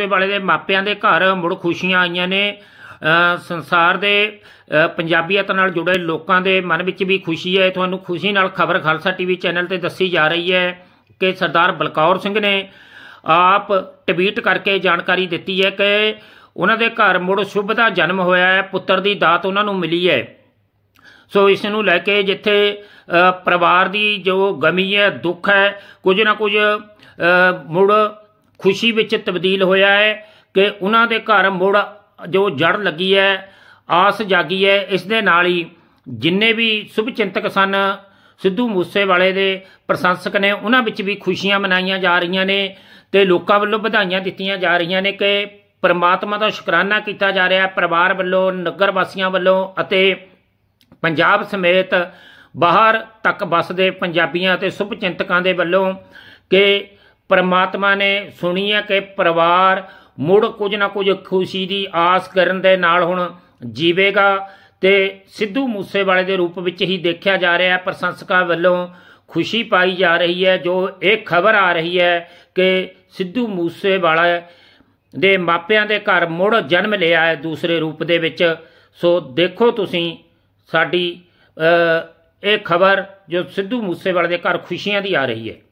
ਵਿਰਸੇ ਵਾਲੇ ਦੇ ਮਾਪਿਆਂ ਦੇ ਘਰ ਮੁੜ ਖੁਸ਼ੀਆਂ ਆਈਆਂ ਨੇ ਸੰਸਾਰ ਦੇ ਪੰਜਾਬੀਅਤ ਨਾਲ ਜੁੜੇ ਲੋਕਾਂ ਦੇ ਮਨ ਵਿੱਚ ਵੀ ਖੁਸ਼ੀ ਹੈ ਤੁਹਾਨੂੰ ਖੁਸ਼ੀ ਨਾਲ ਖਬਰ ਖਾਲਸਾ ਟੀਵੀ ਚੈਨਲ ਤੇ ਦੱਸੀ ਜਾ ਰਹੀ ਹੈ ਕਿ ਸਰਦਾਰ ਬਲਕੌਰ ਸਿੰਘ ਨੇ ਆਪ ਟਵੀਟ ਕਰਕੇ ਜਾਣਕਾਰੀ ਦਿੱਤੀ ਹੈ ਕਿ ਉਹਨਾਂ ਦੇ ਘਰ ਮੁੜ ਸ਼ੁਭ ਦਾ ਜਨਮ ਹੋਇਆ ਹੈ ਪੁੱਤਰ ਦੀ ਦਾਤ ਉਹਨਾਂ ਨੂੰ ਮਿਲੀ ਹੈ ਸੋ ਇਸ ਨੂੰ ਲੈ ਕੇ ਜਿੱਥੇ ਪਰਿਵਾਰ ਦੀ ਜੋ ਗਮੀ ਹੈ ਦੁੱਖ ਹੈ ਕੁਝ ਨਾ ਕੁਝ ਮੁੜ ਖੁਸ਼ੀ ਵਿੱਚ ਤਬਦੀਲ ਹੋਇਆ ਹੈ ਕਿ ਉਹਨਾਂ ਦੇ ਘਰ ਮੁੜ ਜੋ ਜੜ ਲੱਗੀ ਹੈ ਆਸ ਜਾਗੀ ਹੈ ਇਸ ਦੇ ਨਾਲ ਹੀ ਜਿੰਨੇ ਵੀ ਸੁਭ ਚਿੰਤਕ ਸਨ ਸਿੱਧੂ ਮੂਸੇਵਾਲੇ ਦੇ ਪ੍ਰਸ਼ੰਸਕ ਨੇ ਉਹਨਾਂ ਵਿੱਚ ਵੀ ਖੁਸ਼ੀਆਂ ਮਨਾਈਆਂ ਜਾ ਰਹੀਆਂ ਨੇ ਤੇ ਲੋਕਾਂ ਵੱਲੋਂ ਵਧਾਈਆਂ ਦਿੱਤੀਆਂ ਜਾ ਰਹੀਆਂ ਨੇ ਕਿ ਪਰਮਾਤਮਾ ਦਾ ਸ਼ੁਕਰਾਨਾ ਕੀਤਾ ਜਾ ਰਿਹਾ ਹੈ ਪਰਿਵਾਰ ਵੱਲੋਂ ਨਗਰ ਵਾਸੀਆਂ ਵੱਲੋਂ ਅਤੇ ਪੰਜਾਬ ਸਮੇਤ ਬਾਹਰ ਤੱਕ ਵੱਸਦੇ ਪੰਜਾਬੀਆਂ ਅਤੇ ਸੁਭਚਿੰਤਕਾਂ ਦੇ ਵੱਲੋਂ ਕਿ ਪਰਮਾਤਮਾ ਨੇ ਸੁਣੀ ਹੈ ਕਿ ਪਰਿਵਾਰ ਮੁੜ ਕੁਝ ਨਾ ਕੁਝ ਖੁਸ਼ੀ ਦੀ ਆਸ ਕਰਨ ਦੇ ਨਾਲ ਹੁਣ ਜੀਵੇਗਾ ਤੇ ਸਿੱਧੂ ਮੂਸੇਵਾਲੇ ਦੇ ਰੂਪ ਵਿੱਚ ਹੀ ਦੇਖਿਆ ਜਾ ਰਿਹਾ ਹੈ ਪ੍ਰਸ਼ੰਸਕਾਂ ਵੱਲੋਂ ਖੁਸ਼ੀ ਪਾਈ ਜਾ ਰਹੀ ਹੈ ਜੋ ਇਹ ਖਬਰ ਆ ਰਹੀ ਹੈ ਕਿ ਸਿੱਧੂ ਮੂਸੇਵਾਲਾ ਦੇ ਮਾਪਿਆਂ ਦੇ ਘਰ ਮੁੜ ਜਨਮ ਲਿਆ ਹੈ ਦੂਸਰੇ ਰੂਪ ਦੇ ਵਿੱਚ ਸੋ ਦੇਖੋ ਤੁਸੀਂ ਸਾਡੀ ਇਹ ਖਬਰ ਜੋ ਸਿੱਧੂ ਮੂਸੇਵਾਲੇ ਦੇ ਘਰ ਖੁਸ਼ੀਆਂ ਦੀ ਆ ਰਹੀ ਹੈ